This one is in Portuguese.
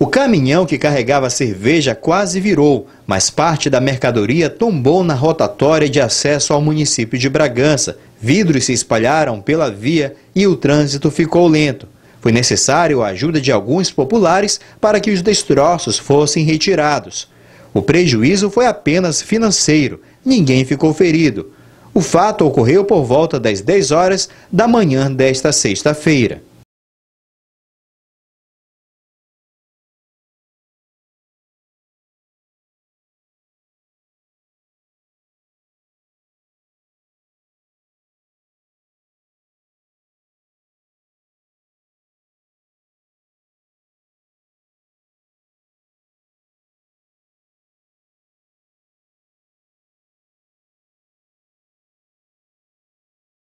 O caminhão que carregava cerveja quase virou, mas parte da mercadoria tombou na rotatória de acesso ao município de Bragança. Vidros se espalharam pela via e o trânsito ficou lento. Foi necessário a ajuda de alguns populares para que os destroços fossem retirados. O prejuízo foi apenas financeiro, ninguém ficou ferido. O fato ocorreu por volta das 10 horas da manhã desta sexta-feira.